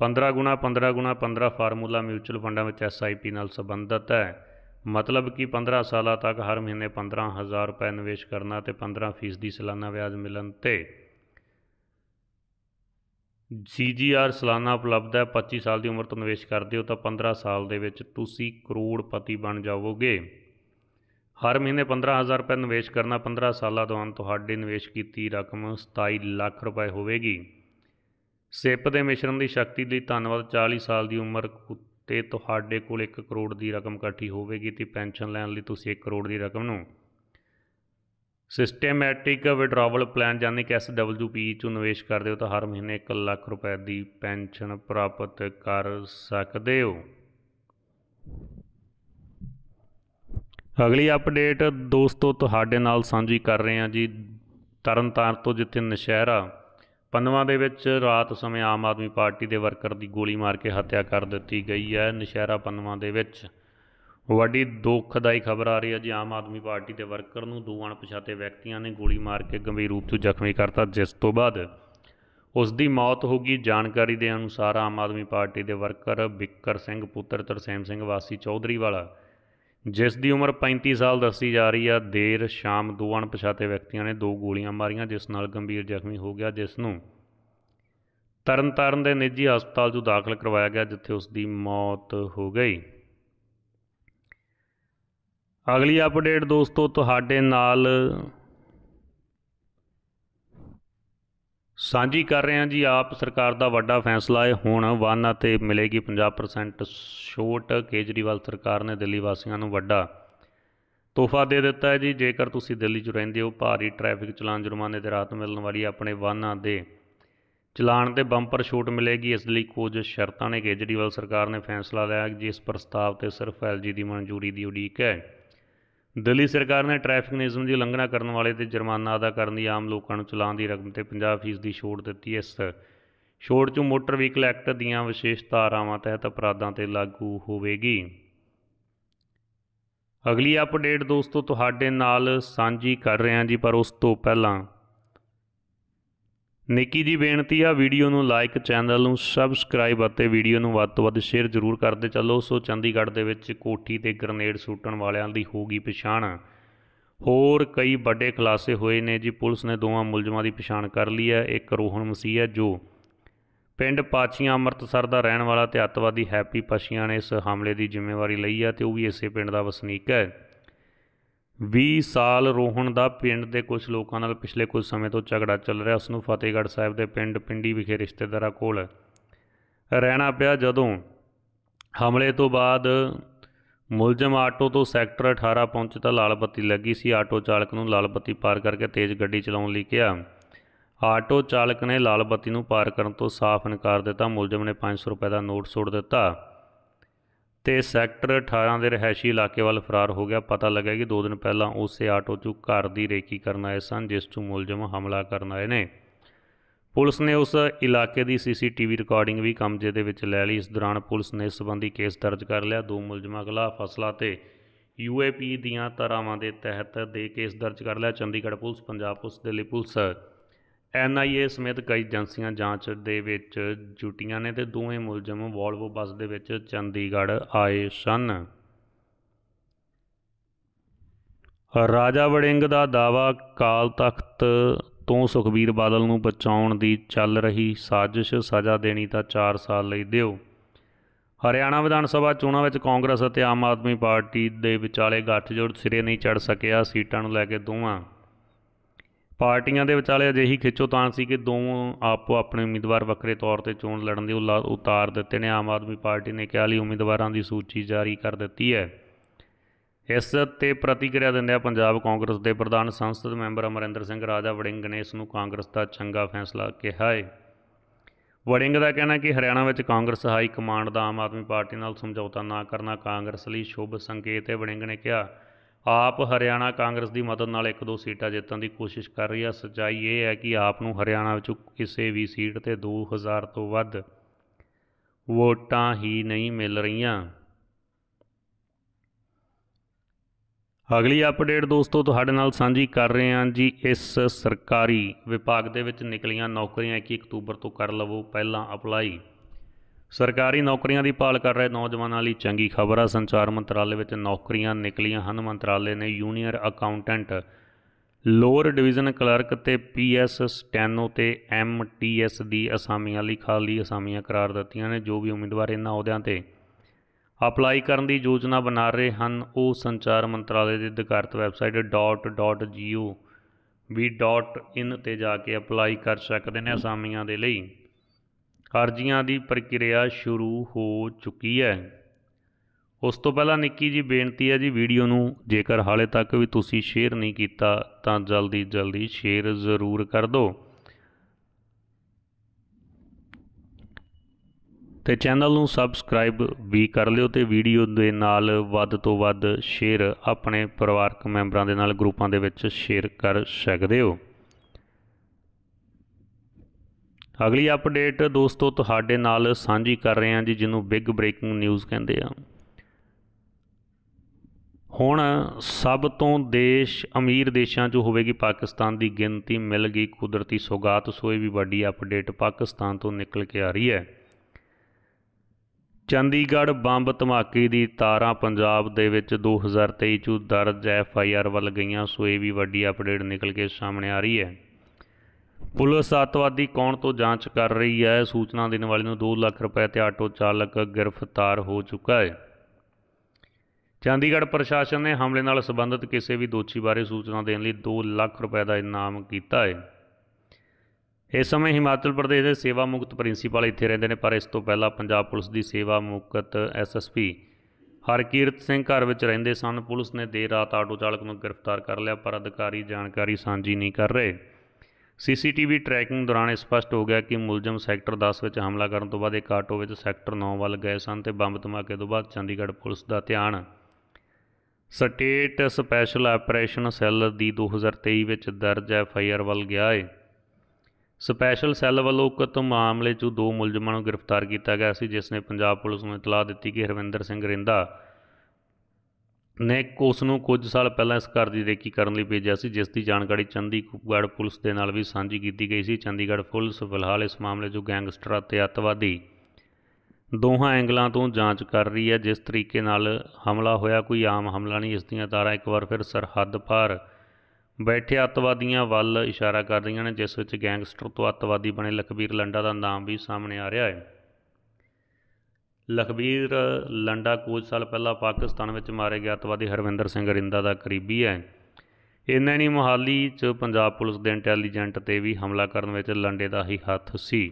15 ਗੁਣਾ 15 ਗੁਣਾ 15 ਫਾਰਮੂਲਾ ਮਿਊਚੁਅਲ ਫੰਡਾਂ ਵਿੱਚ ਐਸਆਈਪੀ ਨਾਲ ਸੰਬੰਧਿਤ ਹੈ ਮਤਲਬ ਕਿ 15 ਸਾਲਾਂ ਤੱਕ ਹਰ ਮਹੀਨੇ 15000 ਰੁਪਏ ਨਿਵੇਸ਼ ਕਰਨਾ ਤੇ 15% ਦੀ ਸਾਲਾਨਾ ਵਿਆਜ ਮਿਲਣ ਤੇ ਜੀਜੀਆਰ ਸਾਲਾਨਾ ਉਪਲਬਧ ਹੈ 25 ਸਾਲ ਦੀ ਉਮਰ ਤੋਂ ਨਿਵੇਸ਼ ਕਰਦੇ ਹੋ ਤਾਂ 15 ਸਾਲ ਦੇ ਵਿੱਚ ਤੁਸੀਂ ਕਰੋੜਪਤੀ ਬਣ ਜਾਵੋਗੇ ਹਰ ਮਹੀਨੇ 15000 ਰੁਪਏ ਨਿਵੇਸ਼ ਕਰਨਾ 15 ਸਾਲਾਂ ਦੌਰਾਨ ਤੁਹਾਡੀ ਨਿਵੇਸ਼ ਕੀਤੀ ਰਕਮ 27 ਲੱਖ ਰੁਪਏ ਹੋਵੇਗੀ ਸਿਪ ਦੇ ਮਿਸ਼ਰਣ ਦੀ ਸ਼ਕਤੀ ਲਈ ਧੰਨਵਾਦ 40 ਸਾਲ ਦੀ ਉਮਰ ਤੇ ਤੁਹਾਡੇ ਕੋਲ 1 ਕਰੋੜ ਦੀ ਰਕਮ ਇਕੱਠੀ ਹੋਵੇਗੀ ਤੇ ਪੈਨਸ਼ਨ ਲੈਣ ਲਈ ਤੁਸੀਂ 1 ਕਰੋੜ ਦੀ ਰਕਮ ਨੂੰ ਸਿਸਟੈਮੈਟਿਕ ਵਿਡਰਾਵਲ ਪਲਾਨ ਜਾਨੀ ਕਿ SWP ਚ ਨਿਵੇਸ਼ ਕਰਦੇ ਹੋ ਤਾਂ ਹਰ ਮਹੀਨੇ 1 ਲੱਖ ਰੁਪਏ ਦੀ ਪੈਨਸ਼ਨ ਪ੍ਰਾਪਤ ਕਰ ਸਕਦੇ ਹੋ ਅਗਲੀ ਅਪਡੇਟ ਦੋਸਤੋ ਤੁਹਾਡੇ ਨਾਲ ਸਾਂਝੀ ਕਰ ਰਹੇ ਹਾਂ ਜੀ ਤਰਨਤਾਰਨ ਤੋਂ ਜਿੱਥੇ ਨਸ਼ਹਿਰਾ ਪੰਨਵਾ ਦੇ ਵਿੱਚ ਰਾਤ ਸਮੇਂ ਆਮ ਆਦਮੀ ਪਾਰਟੀ ਦੇ ਵਰਕਰ ਦੀ ਗੋਲੀ ਮਾਰ ਕੇ ਹੱਤਿਆ ਕਰ ਦਿੱਤੀ ਗਈ ਹੈ ਨਸ਼ਹਿਰਾ ਪੰਨਵਾ ਦੇ ਵਿੱਚ ਵੱਡੀ ਦੁੱਖਦਾਈ ਖਬਰ ਆ ਰਹੀ ਹੈ ਜੀ ਆਮ ਆਦਮੀ ਪਾਰਟੀ ਦੇ ਵਰਕਰ ਨੂੰ ਦੋ ਅਣਪਛਾਤੇ ਵਿਅਕਤੀਆਂ ਨੇ ਗੋਲੀ ਮਾਰ ਕੇ ਗੰਭੀਰ ਰੂਪ ਤੋਂ ਜ਼ਖਮੀ ਕਰਤਾ ਜਿਸ ਤੋਂ ਬਾਅਦ ਉਸ ਦੀ ਮੌਤ ਹੋ ਗਈ ਜਾਣਕਾਰੀ ਦੇ ਅਨੁਸਾਰ ਆਮ ਆਦਮੀ ਪਾਰਟੀ ਦੇ ਵਰਕਰ ਬਿੱਕਰ ਸਿੰਘ ਪੁੱਤਰ ਤਰਸੇਮ ਸਿੰਘ ਵਾਸੀ ਚੌਧਰੀ ਵਾਲਾ ਜਿਸ ਦੀ ਉਮਰ 35 ਸਾਲ ਦੱਸੀ ਜਾ ਰਹੀ ਆ ਦੇਰ ਸ਼ਾਮ ਦੋ ਅਣਪਛਾਤੇ ਵਿਅਕਤੀਆਂ ਨੇ ਦੋ ਗੋਲੀਆਂ ਮਾਰੀਆਂ ਜਿਸ ਨਾਲ ਗੰਭੀਰ ਜ਼ਖਮੀ ਹੋ ਗਿਆ ਜਿਸ ਨੂੰ ਤਰਨਤਾਰਨ ਦੇ ਨਿੱਜੀ ਹਸਪਤਾਲ 'ਚ ਦਾਖਲ ਕਰਵਾਇਆ ਗਿਆ ਜਿੱਥੇ ਉਸ ਦੀ ਮੌਤ ਹੋ ਗਈ ਅਗਲੀ ਅਪਡੇਟ ਦੋਸਤੋ ਤੁਹਾਡੇ ਨਾਲ ਸਾਂਝੀ ਕਰ ਰਹੇ ਹਾਂ ਜੀ ਆਪ ਸਰਕਾਰ ਦਾ ਵੱਡਾ ਫੈਸਲਾ ਹੈ ਹੁਣ ਵਨ ਤੇ ਮਿਲੇਗੀ 50% ਛੋਟ ਕੇਜਰੀਵਾਲ ਸਰਕਾਰ ਨੇ ਦਿੱਲੀ ਵਾਸੀਆਂ ਨੂੰ ਵੱਡਾ ਤੋਹਫਾ ਦੇ ਦਿੱਤਾ ਹੈ ਜੀ ਜੇਕਰ ਤੁਸੀਂ ਦਿੱਲੀ 'ਚ ਰਹਿੰਦੇ ਹੋ ਭਾਰੀ ਟ੍ਰੈਫਿਕ ਚਲਾਨ ਜੁਰਮਾਨੇ ਦੇ ਰਾਤ ਮਿਲਣ ਵਾਲੀ ਆਪਣੇ ਵਾਹਨਾਂ ਦੇ ਚਲਾਨ ਤੇ ਬੰਪਰ ਛੋਟ ਮਿਲੇਗੀ ਇਸ ਲਈ ਕੁਝ ਸ਼ਰਤਾਂ ਨੇ ਕੇਜਰੀਵਾਲ ਸਰਕਾਰ ਨੇ ਫੈਸਲਾ ਲਿਆ ਜਿਸ ਪ੍ਰਸਤਾਵ ਤੇ ਸਿਰਫ ਐਲਜੀ ਦੀ ਮਨਜ਼ੂਰੀ ਦੀ ਉਡੀਕ ਹੈ ਦਿੱਲੀ ਸਰਕਾਰ ਨੇ ਟ੍ਰੈਫਿਕ ਨਿਯਮ ਦੀ ਉਲੰਘਣਾ ਕਰਨ ਵਾਲੇ ਤੇ ਜੁਰਮਾਨਾ ਅਦਾ ਕਰਨ ਦੀ ਆਮ ਲੋਕਾਂ ਨੂੰ ਚਲਾਨ ਦੀ ਰਕਮ ਤੇ 50% ਦੀ ਛੋਟ ਦਿੱਤੀ ਇਸ ਛੋਟ ਚ ਮੋਟਰ ਵਹੀਕਲ ਐਕਟ ਦੀਆਂ ਵਿਸ਼ੇਸ਼ ਧਾਰਾਵਾਂ ਤਹਿਤ ਅਪਰਾਧਾਂ ਤੇ ਲਾਗੂ ਹੋਵੇਗੀ ਅਗਲੀ ਅਪਡੇਟ ਦੋਸਤੋ ਤੁਹਾਡੇ ਨਾਲ ਸਾਂਝੀ ਕਰ ਰਹੇ ਹਾਂ ਜੀ ਪਰ ਉਸ ਤੋਂ ਪਹਿਲਾਂ ਨਿੱਕੀ ਜੀ ਬੇਨਤੀ ਆ ਵੀਡੀਓ ਨੂੰ ਲਾਈਕ ਚੈਨਲ ਨੂੰ ਸਬਸਕ੍ਰਾਈਬ ਅਤੇ ਵੀਡੀਓ ਨੂੰ ਵੱਧ ਤੋਂ ਵੱਧ ਸ਼ੇਅਰ ਜ਼ਰੂਰ ਕਰਦੇ ਚੱਲੋ ਸੋ ਚੰਡੀਗੜ੍ਹ ਦੇ ਵਿੱਚ ਕੋਠੀ ਤੇ ਗ੍ਰਨੇਡ ਸੁੱਟਣ ਵਾਲਿਆਂ ਦੀ ਹੋਗੀ ਪਛਾਣ ਹੋਰ ਕਈ ਵੱਡੇ ਖਲਾਸੇ ਹੋਏ ਨੇ ਜੀ ਪੁਲਿਸ ਨੇ ਦੋਵਾਂ ਮੁਲਜ਼ਮਾਂ ਦੀ ਪਛਾਣ ਕਰ ਲਈ ਹੈ ਇੱਕ ਰੋਹਨ ਮਸੀਹ ਹੈ ਜੋ ਪਿੰਡ ਪਾਛੀਆਂ ਅੰਮ੍ਰਿਤਸਰ ਦਾ ਰਹਿਣ ਵਾਲਾ ਤੇ ਅਤਵਾਦੀ ਹੈਪੀ ਪਾਛੀਆਂ ਨੇ ਇਸ ਹਮਲੇ ਦੀ ਜ਼ਿੰਮੇਵਾਰੀ ਲਈ ਹੈ ਤੇ ਉਹ ਵੀ ਇਸੇ ਪਿੰਡ ਦਾ ਵਸਨੀਕ ਹੈ 20 ਸਾਲ ਰੋਹਣ ਦਾ ਪਿੰਡ ਦੇ ਕੁਝ ਲੋਕਾਂ ਨਾਲ ਪਿਛਲੇ ਕੁਝ ਸਮੇਂ ਤੋਂ ਝਗੜਾ ਚੱਲ ਰਿਹਾ ਉਸ ਨੂੰ ਫਤਿਹਗੜ੍ਹ ਸਾਹਿਬ ਦੇ ਪਿੰਡ ਪਿੰਡੀ ਵਿਖੇ ਰਿਸ਼ਤੇਦਾਰਾਂ ਕੋਲ ਰਹਿਣਾ ਪਿਆ ਜਦੋਂ ਹਮਲੇ ਤੋਂ ਬਾਅਦ ਮੁਲਜ਼ਮ ਆਟੋ ਤੋਂ ਸੈਕਟਰ 18 ਪਹੁੰਚ ਤਾਂ ਲਾਲ ਬੱਤੀ ਲੱਗੀ ਸੀ ਆਟੋ ਚਾਲਕ ਨੂੰ ਲਾਲ ਬੱਤੀ ਪਾਰ ਕਰਕੇ ਤੇਜ਼ ਗੱਡੀ ਚਲਾਉਣ ਲਈ ਕਿਹਾ ਆਟੋ ਚਾਲਕ ਨੇ ਲਾਲ ਬੱਤੀ ਨੂੰ ਪਾਰ ਕਰਨ ਤੋਂ ਸਾਫ਼ ਇਨਕਾਰ ਦਿੱਤਾ ਮੁਲਜ਼ਮ ਨੇ 500 ਰੁਪਏ ਦਾ ਨੋਟ ਸੁੱਟ ਦਿੱਤਾ ਤੇ ਸੈਕਟਰ 18 ਦੇ ਰਹਿਸ਼ੀ ਇਲਾਕੇ ਵੱਲ ਫਰਾਰ ਹੋ ਗਿਆ ਪਤਾ ਲੱਗਾ ਕਿ 2 ਦਿਨ ਪਹਿਲਾਂ ਉਸੇ ਆਟੋ 'ਚ ਘਰ ਦੀ ਰੇਕੀ ਕਰਨ ਆਏ ਸਨ ਜਿਸ 'ਚ ਮੁਲਜ਼ਮ ਹਮਲਾ ਕਰਨ ਆਏ ਨੇ ਪੁਲਿਸ ਨੇ ਉਸ ਇਲਾਕੇ ਦੀ ਸੀਸੀਟੀਵੀ ਰਿਕਾਰਡਿੰਗ ਵੀ ਕਮਜ਼ੇ ਦੇ ਵਿੱਚ ਲੈ ਲਈ ਇਸ ਦੌਰਾਨ ਪੁਲਿਸ ਨੇ ਇਸ ਸੰਬੰਧੀ ਕੇਸ ਦਰਜ ਕਰ ਲਿਆ ਦੋ ਮੁਲਜ਼ਮਾਂ ਖਿਲਾਫ ਫਸਲਾ ਤੇ ਯੂਏਪੀ ਦੀਆਂ ਤਰਾਵਾਂ ਦੇ ਤਹਿਤ ਦੇ ਕੇਸ ਦਰਜ ਕਰ ਲਿਆ Chandigarh police Punjab police Delhi police NIA ਸਮੇਤ ਕਈ ਏਜੰਸੀਆਂ ਜਾਂਚ ਦੇ ਵਿੱਚ ਜੁਟੀਆਂ ਨੇ ਤੇ ਦੋਵੇਂ ਮੁਲਜ਼ਮ ਵੋਲਵੋ ਬੱਸ ਦੇ ਵਿੱਚ ਚੰਡੀਗੜ੍ਹ ਆਏ ਸਨ ਰਾਜਾ ਵੜਿੰਗ ਦਾ ਦਾਵਾ ਕਾਲ ਤਖਤ ਤੋਂ ਸੁਖਬੀਰ ਬਾਦਲ ਨੂੰ ਬਚਾਉਣ ਦੀ ਚੱਲ ਰਹੀ ਸਾਜ਼ਿਸ਼ ਸਜ਼ਾ ਦੇਣੀ ਤਾਂ 4 ਸਾਲ ਲਈ ਦਿਓ ਹਰਿਆਣਾ ਵਿਧਾਨ ਸਭਾ ਚੋਣਾਂ ਵਿੱਚ ਕਾਂਗਰਸ ਅਤੇ ਆਮ ਆਦਮੀ ਪਾਰਟੀ ਦੇ ਵਿਚਾਲੇ ਗੱਠਜੋੜ ਸਿਰੇ ਨਹੀਂ ਚੜ ਸਕਿਆ ਸੀਟਾਂ ਨੂੰ ਲੈ ਕੇ ਦੋਵਾਂ ਪਾਰਟੀਆਂ ਦੇ ਵਿਚਾਲੇ ਅਜਿਹੀ ਖਿੱਚੋਤਾਣ ਸੀ ਕਿ ਦੋਵੇਂ ਆਪੋ ਆਪਣੇ ਉਮੀਦਵਾਰ ਵੱਖਰੇ ਤੌਰ ਤੇ ਚੋਣ ਲੜਨ ਦੀ ਉਤਾਰ ਦਿੱਤੇ ਨੇ ਆਮ ਆਦਮੀ ਪਾਰਟੀ ਨੇ ਕਿਹਾ ਲਈ ਉਮੀਦਵਾਰਾਂ ਦੀ ਸੂਚੀ ਜਾਰੀ ਕਰ ਦਿੱਤੀ ਹੈ ਇਸ ਤੇ ਪ੍ਰਤੀਕਿਰਿਆ ਦਿੰਦਿਆਂ ਪੰਜਾਬ ਕਾਂਗਰਸ ਦੇ ਪ੍ਰਧਾਨ ਸੰਸਦ ਮੈਂਬਰ ਅਮਰਿੰਦਰ ਸਿੰਘ ਰਾਜਾ ਵੜਿੰਗ ਨੇ ਇਸ ਨੂੰ ਕਾਂਗਰਸ ਦਾ ਚੰਗਾ ਫੈਸਲਾ ਕਿਹਾ ਹੈ ਵੜਿੰਗ ਦਾ ਕਹਿਣਾ ਕਿ ਹਰਿਆਣਾ ਵਿੱਚ ਕਾਂਗਰਸ ਹਾਈ ਕਮਾਂਡ ਦਾ ਆਮ ਆਦਮੀ ਪਾਰਟੀ ਨਾਲ ਸਮਝੌਤਾ ਨਾ ਕਰਨਾ ਕਾਂਗਰਸ ਲਈ ਸ਼ੁਭ ਸੰਕੇਤ ਹੈ ਵੜਿੰਗ ਨੇ ਕਿਹਾ ਆਪ ਹਰਿਆਣਾ ਕਾਂਗਰਸ ਦੀ ਮਦਦ ਨਾਲ ਇੱਕ ਦੋ ਸੀਟਾਂ ਜਿੱਤਣ ਦੀ ਕੋਸ਼ਿਸ਼ ਕਰ ਰਹੀ ਹੈ ਸਚਾਈ ਇਹ ਹੈ ਕਿ ਆਪ ਨੂੰ ਹਰਿਆਣਾ ਵਿੱਚ ਕਿਸੇ ਵੀ ਸੀਟ ਤੇ 2000 ਤੋਂ ਵੱਧ ਵੋਟਾਂ ਹੀ ਨਹੀਂ ਮਿਲ ਰਹੀਆਂ ਅਗਲੀ ਅਪਡੇਟ ਦੋਸਤੋ ਤੁਹਾਡੇ ਨਾਲ ਸਾਂਝੀ ਕਰ ਰਹੇ ਹਾਂ ਜੀ ਇਸ ਸਰਕਾਰੀ ਵਿਭਾਗ ਦੇ ਵਿੱਚ ਨਿਕਲੀਆਂ ਨੌਕਰੀਆਂ 1 ਅਕਤੂਬਰ ਤੋਂ ਕਰ ਲਵੋ ਪਹਿਲਾਂ ਅਪਲਾਈ ਸਰਕਾਰੀ ਨੌਕਰੀਆਂ ਦੀ ਭਾਲ ਕਰ ਰਹੇ ਨੌਜਵਾਨਾਂ ਲਈ ਚੰਗੀ ਖਬਰ ਆ ਸੰਚਾਰ ਮੰਤਰਾਲੇ ਵਿੱਚ ਨੌਕਰੀਆਂ ਨਿਕਲੀਆਂ ਹਨ ਮੰਤਰਾਲੇ ਨੇ junior accountant lower division clerk ਤੇ ਪੀਐਸ ਸਟੈਨੋ ਤੇ ਐਮਟੀਐਸ ਦੀ ਅਸਾਮੀਆਂ ਲਈ ਖਾਲੀ ਅਸਾਮੀਆਂ ਕਰਾਰ ਦਿੱਤੀਆਂ ਨੇ ਜੋ ਵੀ ਉਮੀਦਵਾਰ ਇਹਨਾਂ ਅਹੁਦਿਆਂ ਤੇ ਅਪਲਾਈ ਕਰਨ ਦੀ ਯੋਜਨਾ ਬਣਾ ਰਹੇ ਹਨ ਉਹ ਸੰਚਾਰ ਮੰਤਰਾਲੇ ਦੀ ਅਧਿਕਾਰਤ ਵੈਬਸਾਈਟ .gov.in ਤੇ ਜਾ ਕੇ ਅਪਲਾਈ ਕਰ ਸਕਦੇ ਨੇ ਅਸਾਮੀਆਂ ਦੇ ਲਈ ਅਰਜ਼ੀਆਂ ਦੀ ਪ੍ਰਕਿਰਿਆ ਸ਼ੁਰੂ ਹੋ ਚੁੱਕੀ ਹੈ ਉਸ ਤੋਂ ਪਹਿਲਾਂ ਨਿੱਕੀ ਜੀ ਬੇਨਤੀ ਹੈ ਜੀ ਵੀਡੀਓ ਨੂੰ ਜੇਕਰ ਹਾਲੇ ਤੱਕ ਵੀ ਤੁਸੀਂ ਸ਼ੇਅਰ ਨਹੀਂ ਕੀਤਾ ਤਾਂ ਜਲਦੀ ਜਲਦੀ ਸ਼ੇਅਰ ਜ਼ਰੂਰ ਕਰ ਦਿਓ ਤੇ ਚੈਨਲ ਨੂੰ ਸਬਸਕ੍ਰਾਈਬ ਵੀ ਕਰ ਲਿਓ ਤੇ ਵੀਡੀਓ ਦੇ ਨਾਲ ਵੱਧ ਤੋਂ ਵੱਧ ਸ਼ੇਅਰ ਆਪਣੇ ਪਰਿਵਾਰਕ ਮੈਂਬਰਾਂ ਦੇ ਨਾਲ ਗਰੁੱਪਾਂ ਦੇ ਵਿੱਚ ਸ਼ੇਅਰ ਕਰ ਸਕਦੇ ਹੋ ਅਗਲੀ ਅਪਡੇਟ ਦੋਸਤੋ ਤੁਹਾਡੇ ਨਾਲ ਸਾਂਝੀ ਕਰ ਰਹੇ ਹਾਂ ਜੀ ਜਿਹਨੂੰ ਬਿਗ ਬ੍ਰੇਕਿੰਗ ਨਿਊਜ਼ ਕਹਿੰਦੇ ਆ ਹੁਣ ਸਭ ਤੋਂ ਦੇਸ਼ ਅਮੀਰ ਦੇਸ਼ਾਂ 'ਚ ਹੋਵੇਗੀ ਪਾਕਿਸਤਾਨ ਦੀ ਗਿਣਤੀ ਮਿਲ ਗਈ ਕੁਦਰਤੀ ਸੌਗਾਤ ਸੋਏ ਵੀ ਵੱਡੀ ਅਪਡੇਟ ਪਾਕਿਸਤਾਨ ਤੋਂ ਨਿਕਲ ਕੇ ਆ ਰਹੀ ਹੈ ਚੰਡੀਗੜ੍ਹ ਬੰਬ ਧਮਾਕੇ ਦੀ ਤਾਰਾਂ ਪੰਜਾਬ ਦੇ ਵਿੱਚ 2023 'ਚ ਦਰਜ ਐਫ ਆਈ ਆਰ ਵੱਲ ਗਈਆਂ ਸੋ ਇਹ ਵੀ ਵੱਡੀ ਅਪਡੇਟ ਨਿਕਲ ਕੇ ਸਾਹਮਣੇ ਆ ਰਹੀ ਹੈ ਪੁਲਿਸ ਆਤਵਾਦੀ ਕੌਣ ਤੋਂ ਜਾਂਚ ਕਰ ਰਹੀ ਹੈ ਸੂਚਨਾ ਦੇਣ ਵਾਲੇ ਨੂੰ 2 ਲੱਖ ਰੁਪਏ ਤੇ ਆਟੋ ਚਾਲਕ ਗ੍ਰਿਫਤਾਰ ਹੋ ਚੁੱਕਾ ਹੈ ਚੰਡੀਗੜ੍ਹ ਪ੍ਰਸ਼ਾਸਨ ਨੇ ਹਮਲੇ ਨਾਲ ਸੰਬੰਧਿਤ ਕਿਸੇ ਵੀ ਦੋਸ਼ੀ ਬਾਰੇ ਸੂਚਨਾ ਦੇਣ ਲਈ 2 ਲੱਖ ਰੁਪਏ ਦਾ ਇਨਾਮ ਕੀਤਾ ਹੈ ਇਸ ਸਮੇਂ ਹਿਮਾਚਲ ਪ੍ਰਦੇਸ਼ ਦੇ ਸੇਵਾ ਮੁਕਤ ਪ੍ਰਿੰਸੀਪਲ ਇੱਥੇ ਰਹਿੰਦੇ ਨੇ ਪਰ ਇਸ ਤੋਂ ਪਹਿਲਾਂ ਪੰਜਾਬ ਪੁਲਿਸ ਦੀ ਸੇਵਾ ਮੁਕਤ ਐਸਐਸਪੀ ਹਰਕੀਰਤ ਸਿੰਘ ਘਰ ਵਿੱਚ ਰਹਿੰਦੇ ਸਨ ਪੁਲਿਸ ਨੇ ਦੇਰ ਰਾਤ ਆਟੋ ਚਾਲਕ ਨੂੰ ਗ੍ਰਿਫਤਾਰ ਕਰ ਲਿਆ ਪਰ ਅਧਿਕਾਰੀ ਜਾਣਕਾਰੀ ਸਾਂਝੀ ਨਹੀਂ ਕਰ ਰਹੇ ਸੀਸੀਟੀਵੀ ਟਰੈਕਿੰਗ ਦੌਰਾਨ ਇਹ ਸਪਸ਼ਟ ਹੋ ਗਿਆ ਕਿ ਮੁਲਜ਼ਮ ਸੈਕਟਰ 10 ਵਿੱਚ ਹਮਲਾ ਕਰਨ ਤੋਂ ਬਾਅਦ ਇੱਕ ਆਟੋ ਵਿੱਚ ਸੈਕਟਰ 9 ਵੱਲ ਗਏ ਸਨ ਤੇ ਬੰਬ ਧਮਾਕੇ ਤੋਂ ਬਾਅਦ ਚੰਡੀਗੜ੍ਹ ਪੁਲਿਸ ਦਾ ਧਿਆਨ ਸਟੇਟ ਸਪੈਸ਼ਲ ਆਪਰੇਸ਼ਨ ਸੈੱਲ ਦੀ 2023 ਵਿੱਚ ਦਰਜ ਐਫ ਆਈ ਆਰ ਵੱਲ ਗਿਆ ਹੈ ਸਪੈਸ਼ਲ ਸੈੱਲ ਵੱਲੋਂ ਉਕਤ ਮਾਮਲੇ 'ਚ ਦੋ ਮੁਲਜ਼ਮਾਂ ਨੂੰ ਗ੍ਰਿਫਤਾਰ ਕੀਤਾ ਗਿਆ ਸੀ ਜਿਸ ਨੇ ਪੰਜਾਬ ਪੁਲਿਸ ਨੂੰ ਇਤਲਾਹ ਦਿੱਤੀ ਕਿ ਹਰਵਿੰਦਰ ਸਿੰਘ ਰਿੰਦਾ ਨੇ ਉਸ ਨੂੰ ਕੁਝ ਸਾਲ ਪਹਿਲਾਂ ਇਸ ਘਰ ਦੀ ਰੇਕੀ ਕਰਨ ਲਈ ਭੇਜਿਆ ਸੀ ਜਿਸ ਦੀ ਜਾਣਕਾਰੀ ਚੰਡੀਗੜ੍ਹ ਪੁਲਿਸ ਦੇ ਨਾਲ ਵੀ ਸਾਂਝੀ ਕੀਤੀ ਗਈ ਸੀ ਚੰਡੀਗੜ੍ਹ ਪੁਲਿਸ ਫਿਲਹਾਲ ਇਸ ਮਾਮਲੇ 'ਚ ਗੈਂਗਸਟਰ ਅਤੇ ਅਤਵਾਦੀ ਦੋਹਾਂ ਐਂਗਲਾਂ ਤੋਂ ਜਾਂਚ ਕਰ ਰਹੀ ਹੈ ਜਿਸ ਤਰੀਕੇ ਨਾਲ ਹਮਲਾ ਹੋਇਆ ਕੋਈ ਆਮ ਹਮਲਾ ਨਹੀਂ ਇਸ ਦੀਆਂ ਤਾਰਾਂ ਇੱਕ ਵਾਰ ਫਿਰ ਸਰਹੱਦ ਪਾਰ ਬੈਠੇ ਅਤਵਾਦੀਆਂ ਵੱਲ ਇਸ਼ਾਰਾ ਕਰ ਰਹੀਆਂ ਨੇ ਜਿਸ ਵਿੱਚ ਗੈਂਗਸਟਰ ਤੋਂ ਅਤਵਾਦੀ ਬਣੇ ਲਖਬੀਰ ਲੰਡਾ ਦਾ ਨਾਮ ਵੀ ਸਾਹਮਣੇ ਆ ਰਿਹਾ ਹੈ ਲਖਬੀਰ ਲੰਡਾ ਕੁਝ ਸਾਲ ਪਹਿਲਾਂ ਪਾਕਿਸਤਾਨ ਵਿੱਚ ਮਾਰੇ ਗਿਆ ਅਤਵਾਦੀ ਹਰਵਿੰਦਰ ਸਿੰਘ ਰਿੰਦਾ ਦਾ ਕਰੀਬੀ ਹੈ ਇਹਨਾਂ ਨੇ ਮੁਹਾਲੀ 'ਚ ਪੰਜਾਬ ਪੁਲਿਸ ਦੇ ਇੰਟੈਲੀਜੈਂਟ ਤੇ ਵੀ ਹਮਲਾ ਕਰਨ ਵਿੱਚ ਲੰਡੇ ਦਾ ਹੀ ਹੱਥ ਸੀ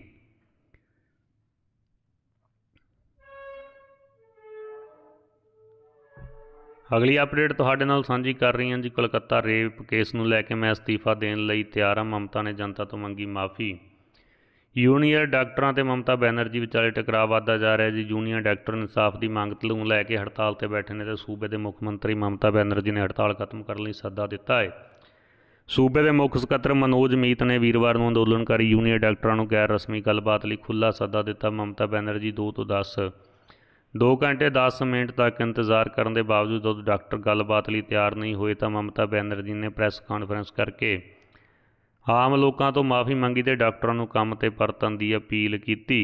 ਅਗਲੀ ਅਪਡੇਟ ਤੁਹਾਡੇ ਨਾਲ ਸਾਂਝੀ ਕਰ ਰਹੀ ਹਾਂ ਜੀ ਕੋਲਕਾਤਾ ਰੇਪ ਕੇਸ ਨੂੰ ਲੈ ਕੇ ਮੈਂ ਅਸਤੀਫਾ ਦੇਣ ਲਈ ਤਿਆਰ ਹਾਂ ਮਮਤਾ ਨੇ ਜਨਤਾ ਤੋਂ ਮੰਗੀ ਮਾਫੀ ਯੂਨੀਅਨ ਡਾਕਟਰਾਂ ਤੇ ਮਮਤਾ ਬੈਨਰਜੀ ਵਿਚਾਲੇ ਟਕਰਾਅ ਵਧਦਾ ਜਾ ਰਿਹਾ ਜੀ ਜੂਨੀਅਰ ਡਾਕਟਰ ਇਨਸਾਫ ਦੀ ਮੰਗ ਨੂੰ ਲੈ ਕੇ ਹੜਤਾਲ ਤੇ ਬੈਠੇ ਨੇ ਤੇ ਸੂਬੇ ਦੇ ਮੁੱਖ ਮੰਤਰੀ ਮਮਤਾ ਬੈਨਰਜੀ ਨੇ ਹੜਤਾਲ ਖਤਮ ਕਰਨ ਲਈ ਸੱਦਾ ਦਿੱਤਾ ਹੈ ਸੂਬੇ ਦੇ ਮੁੱਖ ਸਕੱਤਰ ਮਨੋਜ ਮੀਤ ਨੇ ਵੀਰਵਾਰ ਨੂੰ ਅੰਦੋਲਨਕਾਰੀ ਯੂਨੀਅਨ ਡਾਕਟਰਾਂ ਨੂੰ ਗੈਰ ਰਸਮੀ ਗੱਲਬਾਤ ਲਈ ਖੁੱਲਾ ਸੱਦਾ ਦਿੱਤਾ ਮਮਤਾ ਬੈਨਰਜੀ 2 ਤੋਂ 10 2 ਘੰਟੇ 10 ਮਿੰਟ ਤੱਕ ਇੰਤਜ਼ਾਰ ਕਰਨ ਦੇ ਬਾਵਜੂਦ ਜਦੋਂ ਡਾਕਟਰ ਗੱਲਬਾਤ ਲਈ ਤਿਆਰ ਨਹੀਂ ਹੋਏ ਤਾਂ ਮਮਤਾ ਬੈਨਰਜੀ ਨੇ ਪ੍ਰੈਸ ਕਾਨਫਰੰਸ ਕਰਕੇ ਆਮ ਲੋਕਾਂ ਤੋਂ ਮਾਫੀ ਮੰਗੀ ਤੇ ਡਾਕਟਰਾਂ ਨੂੰ ਕੰਮ ਤੇ ਪਰਤਣ ਦੀ ਅਪੀਲ ਕੀਤੀ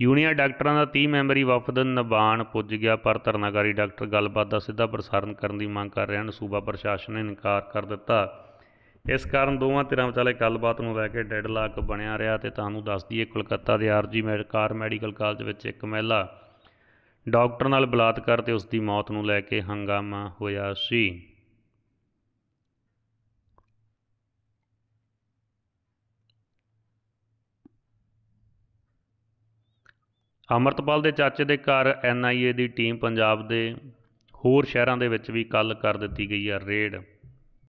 ਯੂਨੀਅਨ ਡਾਕਟਰਾਂ ਦਾ 30 ਮੈਂਬਰੀ ਵਫਦ ਨਬਾਨ ਪੁੱਜ ਗਿਆ ਪਰ ਧਰਨਾਕਾਰੀ ਡਾਕਟਰ ਗੱਲਬਾਤ ਦਾ ਸਿੱਧਾ ਪ੍ਰਸਾਰਣ ਕਰਨ ਦੀ ਮੰਗ ਕਰ ਰਹੇ ਹਨ ਸੂਬਾ ਪ੍ਰਸ਼ਾਸਨ ਨੇ ਇਨਕਾਰ ਕਰ ਦਿੱਤਾ ਇਸ ਕਾਰਨ ਦੋਵਾਂ ਧਿਰਾਂ ਵਿਚਾਲੇ ਗੱਲਬਾਤ ਨੂੰ ਲੈ ਕੇ ਡੈਡਲਾਕ ਬਣਿਆ ਰਿਹਾ ਤੇ ਤੁਹਾਨੂੰ ਦੱਸ ਦਈਏ ਕੋਲਕਾਤਾ ਦੇ ਆਰਜੀ ਮੈਡੀਕਾਰ ਮੈਡੀਕਲ ਕਾਲਜ ਵਿੱਚ ਇੱਕ ਮਹਿਲਾ ਡਾਕਟਰ ਨਾਲ ਬਲਾਤਕਾਰ ਤੇ ਉਸ ਦੀ ਮੌਤ ਨੂੰ ਲੈ ਕੇ ਹੰਗਾਮਾ ਹੋਇਆ ਸੀ ਅਮਰਤਪਾਲ ਦੇ ਚਾਚੇ ਦੇ ਘਰ ਐਨਆਈਏ ਦੀ ਟੀਮ ਪੰਜਾਬ ਦੇ ਹੋਰ ਸ਼ਹਿਰਾਂ ਦੇ ਵਿੱਚ ਵੀ ਕੱਲ ਕਰ ਦਿੱਤੀ ਗਈ ਹੈ ਰੇਡ